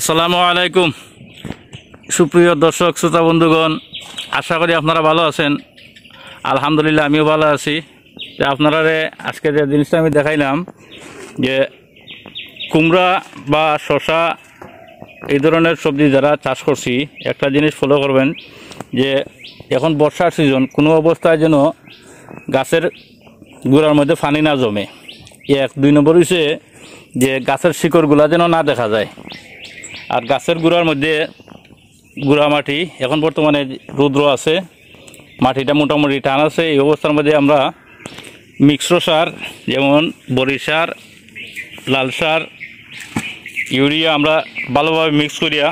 আসসালামু আলাইকুম সুপ্রিয় দর্শক শ্রোতা বন্ধুগণ আশা করি আপনারা ভালো আছেন আলহামদুলিল্লাহ আমিও ভালো আছি যে আপনারা আজকে যে জিনিসটা আমি দেখাইলাম যে কুমড়া বা শশা এই ধরনের সবজি যারা চাষ করছি একটা জিনিস ফলো করবেন যে এখন বর্ষার সিজন কোনো অবস্থায় যেন গাছের গুড়ার মধ্যে ফানি না জমে এক দুই নম্বর হচ্ছে যে গাছের শিকড়গুলা যেন না দেখা যায় আর গাছের গুঁড়ার মধ্যে গুঁড়া মাটি এখন বর্তমানে রুদ্র আছে মাটিটা মোটামুটি টান আছে এই অবস্থার মধ্যে আমরা মিক্স সার যেমন বরিশার লাল সার ইউরিয়া আমরা ভালোভাবে মিক্স করিয়া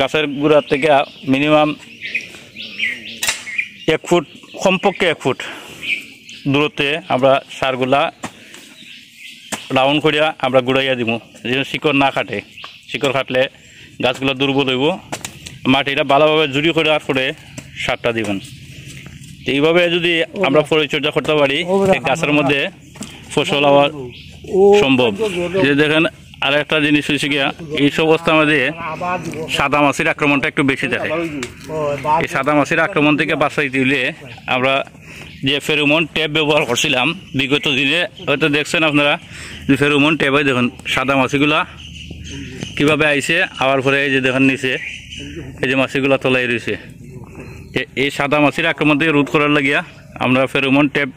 গাছের গুঁড়ার থেকে মিনিমাম এক ফুট কমপক্ষে এক ফুট দূরত্বে আমরা সারগুলা রাউন্ড করিয়া আমরা গুঁড়াইয়া দিব যেন শিকড় না কাটে শিকড় কাটলে গাছগুলো দুর্বল হইব মাটিটা ভালোভাবে জুড়ি করে আর করে সারটা দিবেন তো এইভাবে যদি আমরা পরিচর্যা করতে পারি গাছের মধ্যে ফসল হওয়া সম্ভব যে দেখেন আর একটা জিনিস হয়েছে গিয়া এইসব অবস্থা আমাদের সাদা মাছির আক্রমণটা একটু বেশি থাকে এই সাদা মাছির আক্রমণ থেকে বাঁচাই দিলে আমরা যে ফেরোমন ট্যাব ব্যবহার করছিলাম বিগত দিনে হয়তো দেখছেন আপনারা যে ফেরোমন ট্যাবে দেখুন সাদা মাছিগুলা কিভাবে আইছে আবার পরে এই যে দেখেন নিচে এই যে মাছিগুলো তোলাই রয়েছে এই সাদা মাছির আক্রমণ থেকে রোধ করার লাগিয়া আমরা ফেরোমন ট্যাপ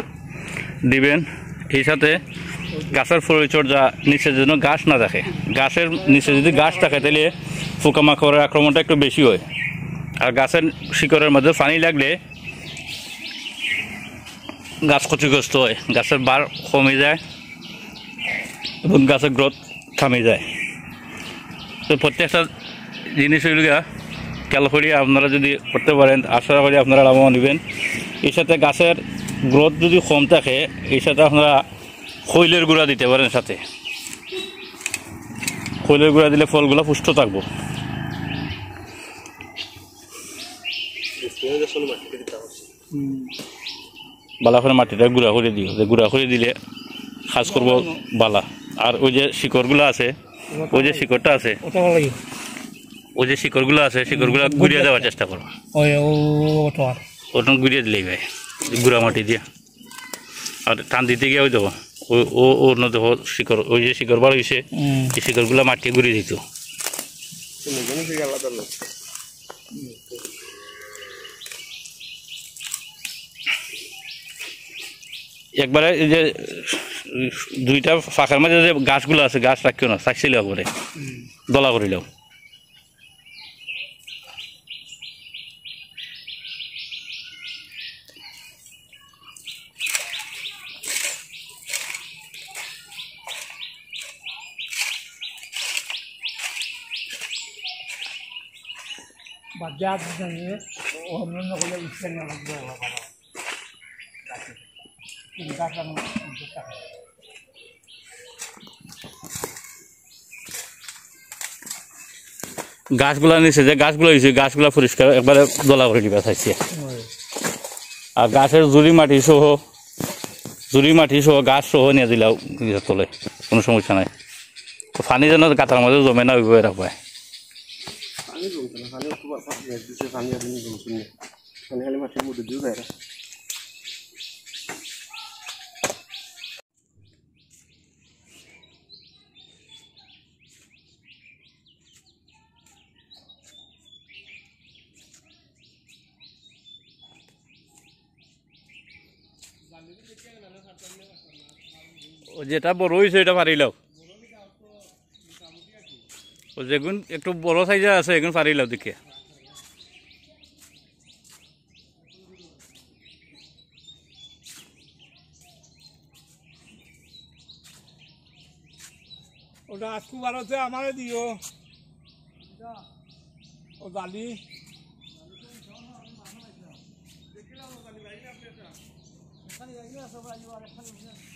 দিবেন এই সাথে গাছের পরিচর্যা নিচে যেন গাছ না থাকে গাছের নিচে যদি গাছ থাকে তাহলে পোকামাকড়ের আক্রমণটা একটু বেশি হয় আর গাছের শিকড়ের মধ্যে পানি লাগলে গাছ ক্ষতিগ্রস্ত হয় গাছের বার কমে যায় এবং গাছের গ্রোথ থামে যায় তো প্রত্যেকটা জিনিস হইলিয়া খেয়াল করি আপনারা যদি করতে পারেন আশা করি আপনারা লাভবান হইবেন এর সাথে গাছের গ্রোথ যদি কম থাকে এর সাথে আপনারা খৈলের গুঁড়া দিতে পারেন সাথে খৈলের গুঁড়া দিলে ফলগুলো পুষ্ট থাকবো বালা করে মাটিটা গুঁড়া করে দিও গুঁড়া করে দিলে খাস করবো বালা আর ওই যে শিকড়গুলো আছে ওই যে শিকড়টা আছে ওটা ওই যে শিকড়গুলো আছে শিকড়গুলো ঘুরিয়ে দেওয়ার চেষ্টা করবো ওই গুড়িয়ে দিলেই ভাই গুড়া মাটি দিয়ে আর টান দিতে গিয়ে ওই দেবো ওই ও অন্য দেবো শিকড় ওই যে শিকড় বাড়ি হয়েছে এই শিকড়গুলো মাটি ঘুরিয়ে দিত একবারে এই যে দুইটা ফাঁকার মাঝে যে গাছগুলো আছে গাছ রাখিও না চাকছিল একবারে দলা করিলেও বাদ দিয়া অন্য নকলে উঠছে না গাছগুলা নিচে যে গাছগুলো হয়েছে গাছগুলা পরিষ্কার একবারে দলা করে নিবা চাইছে আর গাছের জুড়ি মাটি সহ জুড়ি মাটি সহ গাছ সহ নিয়ে দিলাও তোলে কোনো সমস্যা নাই ফানি যেন কাতার মাঝে জমে না ওইভাবে রাখবে পানি খালি মাটির মধ্যে দিয়ে যায় ও যেটা বড় হইছে এটা মারি নাও ও যেটা বড় হইছে এটা মারি নাও ও যেগুন একটু বড় সাইজা আছে এখন পাড়ি নাও দেখি ওটা আস্কু বড়তে আমারে দিও ও gali 人家说不来，你把那看住人